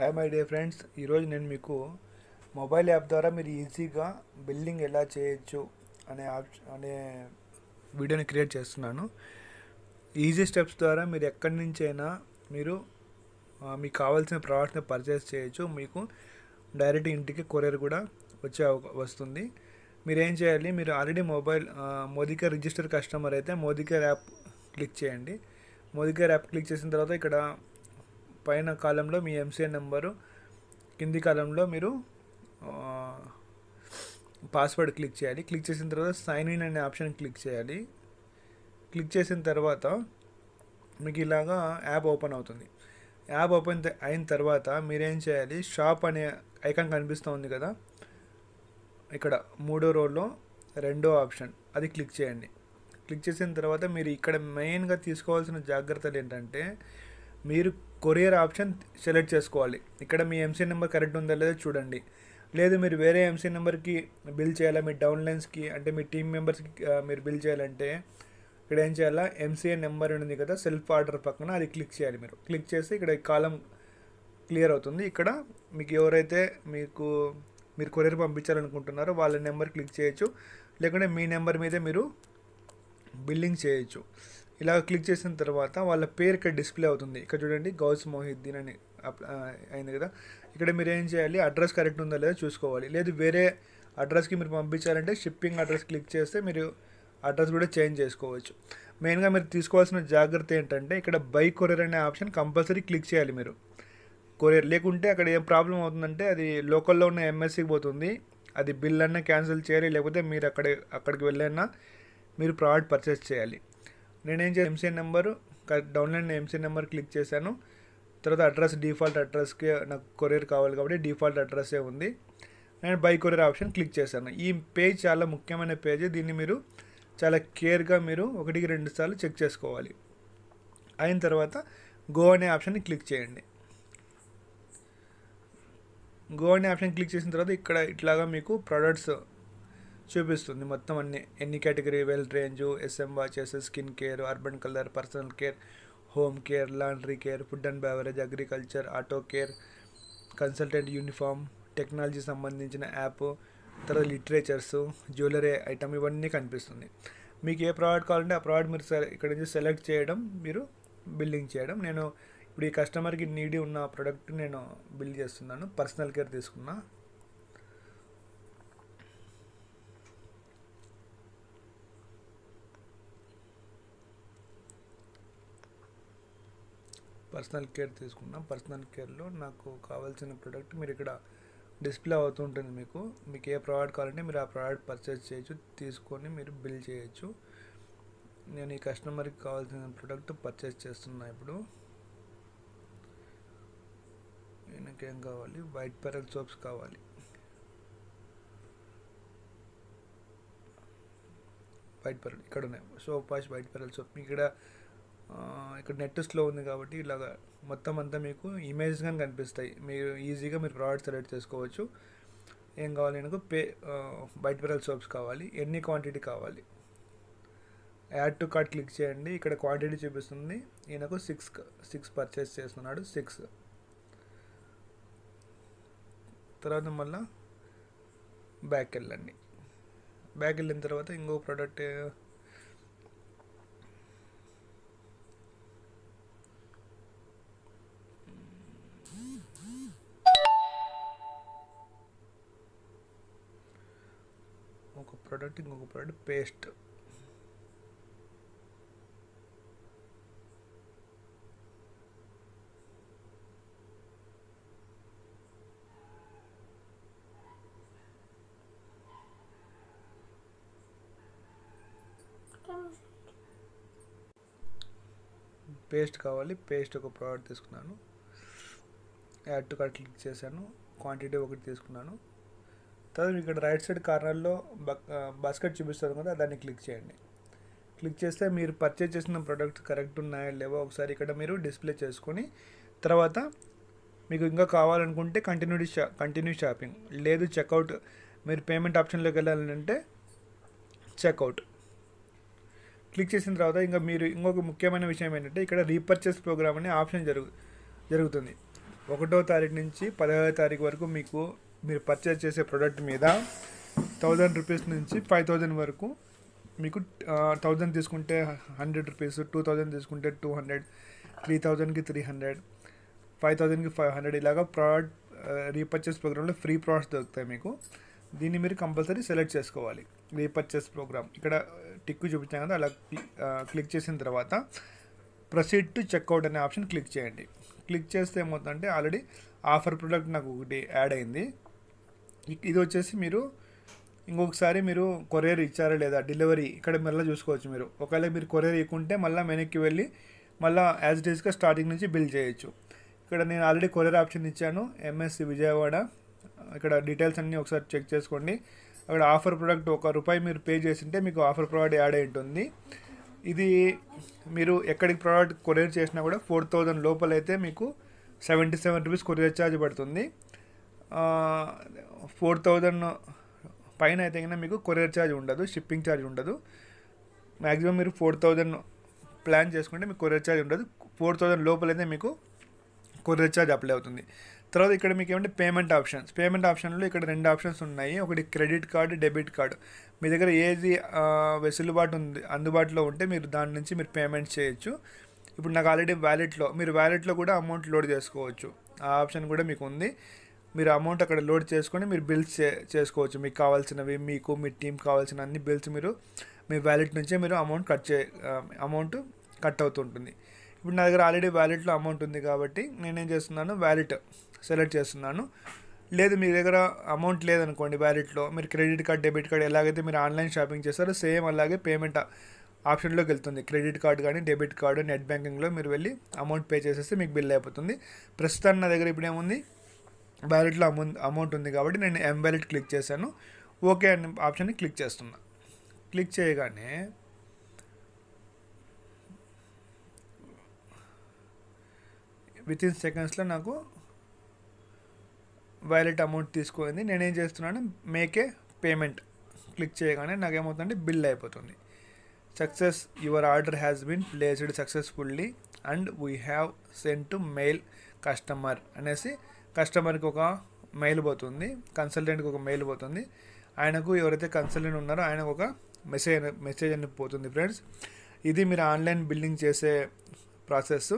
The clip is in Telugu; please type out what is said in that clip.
హాయ్ మై డే ఫ్రెండ్స్ ఈరోజు నేను మీకు మొబైల్ యాప్ ద్వారా మీరు ఈజీగా బిల్లింగ్ ఎలా చేయొచ్చు అనే యాప్ అనే వీడియోని క్రియేట్ చేస్తున్నాను ఈజీ స్టెప్స్ ద్వారా మీరు ఎక్కడి నుంచైనా మీరు మీకు కావాల్సిన ప్రోడక్ట్ని పర్చేస్ చేయొచ్చు మీకు డైరెక్ట్ ఇంటికి కొరియర్ కూడా వచ్చే వస్తుంది మీరు ఏం చేయాలి మీరు ఆల్రెడీ మొబైల్ మోదిక రిజిస్టర్ కస్టమర్ అయితే మోదికేర్ యాప్ క్లిక్ చేయండి మోదికేర్ యాప్ క్లిక్ చేసిన తర్వాత ఇక్కడ పైన కాలంలో మీ ఎంసీఏ నెంబరు కింది కాలంలో మీరు పాస్వర్డ్ క్లిక్ చేయాలి క్లిక్ చేసిన తర్వాత సైన్ ఇన్ అనే ఆప్షన్ క్లిక్ చేయాలి క్లిక్ చేసిన తర్వాత మీకు ఇలాగా యాప్ ఓపెన్ అవుతుంది యాప్ ఓపెన్ అయిన తర్వాత మీరేం చేయాలి షాప్ అనే ఐకాన్ కనిపిస్తూ ఉంది కదా ఇక్కడ మూడో రోల్లో రెండో ఆప్షన్ అది క్లిక్ చేయండి క్లిక్ చేసిన తర్వాత మీరు ఇక్కడ మెయిన్గా తీసుకోవాల్సిన జాగ్రత్తలు ఏంటంటే మీరు కొరియర్ ఆప్షన్ సెలెక్ట్ చేసుకోవాలి ఇక్కడ మీ ఎంసీ నెంబర్ కరెక్ట్ ఉందా లేదా చూడండి లేదు మీరు వేరే ఎంసీ నెంబర్కి బిల్ చేయాలా మీ డౌన్లైన్స్కి అంటే మీ టీమ్ మెంబర్స్కి మీరు బిల్ చేయాలంటే ఇక్కడ ఏం చేయాలా ఎంసీఏ నెంబర్ ఉంది కదా సెల్ఫ్ ఆర్డర్ పక్కన అది క్లిక్ చేయాలి మీరు క్లిక్ చేస్తే ఇక్కడ కాలం క్లియర్ అవుతుంది ఇక్కడ మీకు ఎవరైతే మీకు మీరు కొరియర్ పంపించాలనుకుంటున్నారో వాళ్ళ నెంబర్ క్లిక్ చేయొచ్చు లేకుంటే మీ నెంబర్ మీదే మీరు బిల్లింగ్ చేయొచ్చు ఇలా క్లిక్ చేసిన తర్వాత వాళ్ళ పేరు ఇక్కడ డిస్ప్లే అవుతుంది ఇక్కడ చూడండి గౌస్ మొహిద్దీన్ అని అయింది కదా ఇక్కడ మీరు ఏం చేయాలి అడ్రస్ కరెక్ట్ ఉందా లేదా చూసుకోవాలి లేదు వేరే అడ్రస్కి మీరు పంపించాలంటే షిప్పింగ్ అడ్రస్ క్లిక్ చేస్తే మీరు అడ్రస్ కూడా చేంజ్ చేసుకోవచ్చు మెయిన్గా మీరు తీసుకోవాల్సిన జాగ్రత్త ఏంటంటే ఇక్కడ బై కొరియర్ అనే ఆప్షన్ కంపల్సరీ క్లిక్ చేయాలి మీరు కొరియర్ లేకుంటే అక్కడ ఏం ప్రాబ్లం అవుతుందంటే అది లోకల్లో ఉన్న ఎంఎస్సీకి పోతుంది అది బిల్ అన్నా క్యాన్సిల్ చేయాలి లేకపోతే మీరు అక్కడ అక్కడికి వెళ్ళైనా మీరు ప్రోడక్ట్ పర్చేస్ చేయాలి నేనేం చేసి MCN number downline MCN number click చేశాను తర్వాత అడ్రస్ డిఫాల్ట్ అడ్రస్కి నాకు కొరియర్ కావాలి కాబట్టి డిఫాల్ట్ అడ్రస్సే ఉంది నేను బై కొరియర్ ఆప్షన్ క్లిక్ చేశాను ఈ పేజ్ చాలా ముఖ్యమైన పేజ్ దీన్ని మీరు చాలా కేర్గా మీరు ఒకటికి రెండు సార్లు చెక్ చేసుకోవాలి అయిన తర్వాత గో అనే ఆప్షన్ని క్లిక్ చేయండి గో అనే ఆప్షన్ క్లిక్ చేసిన తర్వాత ఇక్కడ ఇట్లాగా మీకు ప్రొడక్ట్స్ చూపిస్తుంది మొత్తం అన్ని ఎన్ని category well range SM watches skin care urban colour personal care home care laundry care food and beverage agriculture auto care consultant uniform technology సంబంధించిన యాప్ తర్వాత లిటరేచర్స్ జ్యువెలరీ ఐటమ్ ఇవన్నీ కనిపిస్తుంది మీకు ఏ ప్రోడక్ట్ కావాలంటే ఆ ప్రోడక్ట్ మీరు ఇక్కడ నుంచి సెలెక్ట్ చేయడం మీరు బిల్డింగ్ చేయడం నేను ఇప్పుడు ఈ కస్టమర్కి నీడి ఉన్న ప్రోడక్ట్ నేను బిల్డ్ చేస్తున్నాను పర్సనల్ కేర్ తీసుకున్నా పర్సనల్ కేర్ తీసుకున్నాం పర్సనల్ కేర్లో నాకు కావాల్సిన ప్రోడక్ట్ మీరు ఇక్కడ డిస్ప్లే అవుతూ ఉంటుంది మీకు మీకు ఏ ప్రోడక్ట్ కావాలంటే మీరు ఆ ప్రోడక్ట్ పర్చేస్ చేయొచ్చు తీసుకొని మీరు బిల్ చేయొచ్చు నేను ఈ కస్టమర్కి కావాల్సిన ప్రోడక్ట్ పర్చేస్ చేస్తున్నా ఇప్పుడు ఈయనకేం కావాలి వైట్ పెరల్ సోప్స్ కావాలి వైట్ పెరల్ ఇక్కడ ఉన్నాయి soap wash white pearl soap ఇక్కడ ఇక్కడ నెట్ స్లో ఉంది కాబట్టి ఇలాగ మొత్తం అంతా మీకు ఇమేజ్ కానీ కనిపిస్తాయి మీరు ఈజీగా మీరు ప్రొడక్ట్ సెలెక్ట్ చేసుకోవచ్చు ఏం కావాలి నాకు పే బయట పిరల్ సోప్స్ కావాలి ఎన్ని క్వాంటిటీ కావాలి యాడ్ టు కార్ట్ క్లిక్ చేయండి ఇక్కడ క్వాంటిటీ చూపిస్తుంది ఈయనకు సిక్స్ సిక్స్ పర్చేస్ చేస్తున్నాడు సిక్స్ తర్వాత మళ్ళీ బ్యాక్ వెళ్ళండి బ్యాక్ వెళ్ళిన తర్వాత ఇంకో ప్రోడక్ట్ ప్రోడక్ట్ ఇంకొక ప్రోడక్ట్ పేస్ట్ పేస్ట్ కావాలి పేస్ట్ ఒక ప్రోడక్ట్ తీసుకున్నాను యాడ్ టు కార్ట్ క్లిక్ చేశాను క్వాంటిటీ ఒకటి తీసుకున్నాను తర్వాత ఇక్కడ రైట్ సైడ్ కార్నర్లో బాస్కెట్ చూపిస్తారు కదా దాన్ని క్లిక్ చేయండి క్లిక్ చేస్తే మీరు పర్చేజ్ చేసిన ప్రోడక్ట్ కరెక్ట్ ఉన్నాయా లేవో ఒకసారి ఇక్కడ మీరు డిస్ప్లే చేసుకొని తర్వాత మీకు ఇంకా కావాలనుకుంటే కంటిన్యూ షా కంటిన్యూ షాపింగ్ లేదు చెక్అవుట్ మీరు పేమెంట్ ఆప్షన్లోకి వెళ్ళాలంటే చెక్అవుట్ క్లిక్ చేసిన తర్వాత ఇంకా మీరు ఇంకొక ముఖ్యమైన విషయం ఏంటంటే ఇక్కడ రీపర్చేస్ ప్రోగ్రామ్ అనే ఆప్షన్ జరుగు జరుగుతుంది ఒకటో తారీఖు నుంచి పదహారో తారీఖు వరకు మీకు మీరు పర్చేజ్ చేసే ప్రోడక్ట్ మీద థౌజండ్ రూపీస్ నుంచి ఫైవ్ థౌజండ్ వరకు మీకు థౌజండ్ తీసుకుంటే హండ్రెడ్ రూపీస్ టూ థౌజండ్ తీసుకుంటే టూ హండ్రెడ్ త్రీ థౌజండ్కి త్రీ హండ్రెడ్ ఫైవ్ థౌజండ్కి ఫైవ్ హండ్రెడ్ ఇలాగా ప్రోడక్ట్ రీపర్చేస్ ప్రోగ్రాంలో ఫ్రీ ప్రోడక్ట్స్ దొరుకుతాయి మీకు దీన్ని మీరు కంపల్సరీ సెలెక్ట్ చేసుకోవాలి రీపర్చేస్ ప్రోగ్రామ్ ఇక్కడ టిక్ చూపించాను కదా అలా క్లిక్ చేసిన తర్వాత ప్రొసీడ్ టు చెక్అవుట్ అనే ఆప్షన్ క్లిక్ చేయండి క్లిక్ చేస్తే ఏమవుతుందంటే ఆల్రెడీ ఆఫర్ ప్రోడక్ట్ నాకు ఒకటి యాడ్ అయింది ఇది వచ్చేసి మీరు ఇంకొకసారి మీరు కొరియర్ ఇచ్చారా లేదా డెలివరీ ఇక్కడ మళ్ళీ చూసుకోవచ్చు మీరు ఒకవేళ మీరు కొరియర్ ఇవ్వకుంటే మళ్ళీ వెనక్కి వెళ్ళి మళ్ళీ యాజ్ డేస్గా స్టార్టింగ్ నుంచి బిల్ చేయొచ్చు ఇక్కడ నేను ఆల్రెడీ కొరియర్ ఆప్షన్ ఇచ్చాను ఎంఎస్సి విజయవాడ ఇక్కడ డీటెయిల్స్ అన్నీ ఒకసారి చెక్ చేసుకోండి అక్కడ ఆఫర్ ప్రోడక్ట్ ఒక రూపాయి మీరు పే చేసింటే మీకు ఆఫర్ ప్రోడక్ట్ యాడ్ అయి ఉంటుంది ఇది మీరు ఎక్కడికి ప్రోడక్ట్ కొరియర్ చేసినా కూడా ఫోర్ థౌజండ్ లోపలైతే మీకు seventy seven rupees courier charge పడుతుంది ఫోర్ థౌజండ్ పైన అయితే కన్నా మీకు కొరియర్ ఛార్జ్ ఉండదు షిప్పింగ్ ఛార్జ్ ఉండదు మ్యాక్సిమం మీరు ఫోర్ థౌజండ్ ప్లాన్ చేసుకుంటే మీకు కొరియర్ ఛార్జ్ ఉండదు ఫోర్ థౌజండ్ లోపలైతే మీకు కొరియర్ ఛార్జ్ అప్లై అవుతుంది తర్వాత ఇక్కడ మీకు ఏమంటే పేమెంట్ ఆప్షన్స్ పేమెంట్ ఆప్షన్లో ఇక్కడ రెండు ఆప్షన్స్ ఉన్నాయి ఒకటి క్రెడిట్ కార్డు డెబిట్ కార్డు మీ దగ్గర ఏది వెసులుబాటు ఉంది అందుబాటులో ఉంటే మీరు దాని నుంచి మీరు పేమెంట్ చేయొచ్చు ఇప్పుడు నాకు ఆల్రెడీ వ్యాలెట్లో మీరు వ్యాలెట్లో కూడా అమౌంట్ లోడ్ చేసుకోవచ్చు ఆ ఆప్షన్ కూడా మీకు ఉంది మీరు అమౌంట్ అక్కడ లోడ్ చేసుకొని మీరు బిల్స్ చేసుకోవచ్చు మీకు కావాల్సినవి మీకు మీ టీం కావాల్సిన అన్ని బిల్స్ మీరు మీ వ్యాలెట్ నుంచే మీరు అమౌంట్ కట్ చే అమౌంట్ కట్ అవుతుంటుంది ఇప్పుడు నా దగ్గర ఆల్రెడీ వ్యాలెట్లో అమౌంట్ ఉంది కాబట్టి నేనేం చేస్తున్నాను వ్యాలెట్ సెలెక్ట్ చేస్తున్నాను లేదు మీ దగ్గర అమౌంట్ లేదనుకోండి వ్యాలెట్లో మీరు క్రెడిట్ కార్డ్ డెబిట్ కార్డ్ ఎలాగైతే మీరు ఆన్లైన్ షాపింగ్ చేస్తారో సేమ్ అలాగే పేమెంట్ ఆప్షన్లోకి వెళ్తుంది క్రెడిట్ కార్డు కానీ డెబిట్ కార్డు నెట్ బ్యాంకింగ్లో మీరు వెళ్ళి అమౌంట్ పే చేసేస్తే మీకు బిల్ అయిపోతుంది ప్రస్తుతాన్ని నా దగ్గర ఇప్పుడు ఏముంది వ్యాలెట్లో అమౌంట్ అమౌంట్ ఉంది కాబట్టి నేను ఎం వ్యాలెట్ క్లిక్ చేశాను ఓకే అని ఆప్షన్ని క్లిక్ చేస్తున్నా క్లిక్ చేయగానే విత్ ఇన్ సెకండ్స్లో నాకు వ్యాలెట్ అమౌంట్ తీసుకుంది నేనేం చేస్తున్నాను మేకే పేమెంట్ క్లిక్ చేయగానే నాకేమవుతుందంటే బిల్ అయిపోతుంది success your order has been placed successfully and we have send to mail customer అనేసి కస్టమర్కి ఒక మెయిల్ పోతుంది కన్సల్టెంట్కి ఒక మెయిల్ పోతుంది ఆయనకు ఎవరైతే కన్సల్టెంట్ ఉన్నారో ఆయనకు ఒక మెసేజ్ మెసేజ్ అని పోతుంది ఫ్రెండ్స్ ఇది మీరు ఆన్లైన్ బిల్డింగ్ చేసే ప్రాసెస్